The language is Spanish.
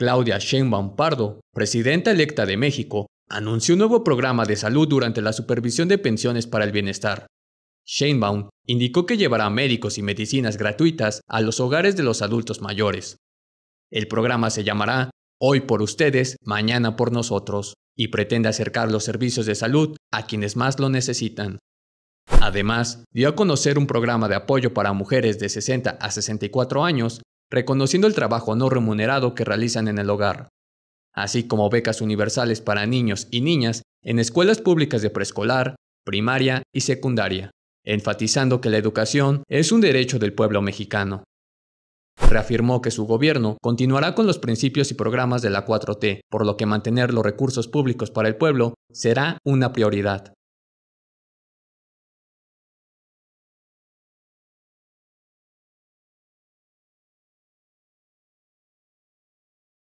Claudia Sheinbaum Pardo, presidenta electa de México, anunció un nuevo programa de salud durante la supervisión de pensiones para el bienestar. Sheinbaum indicó que llevará médicos y medicinas gratuitas a los hogares de los adultos mayores. El programa se llamará Hoy por ustedes, mañana por nosotros, y pretende acercar los servicios de salud a quienes más lo necesitan. Además, dio a conocer un programa de apoyo para mujeres de 60 a 64 años reconociendo el trabajo no remunerado que realizan en el hogar, así como becas universales para niños y niñas en escuelas públicas de preescolar, primaria y secundaria, enfatizando que la educación es un derecho del pueblo mexicano. Reafirmó que su gobierno continuará con los principios y programas de la 4T, por lo que mantener los recursos públicos para el pueblo será una prioridad.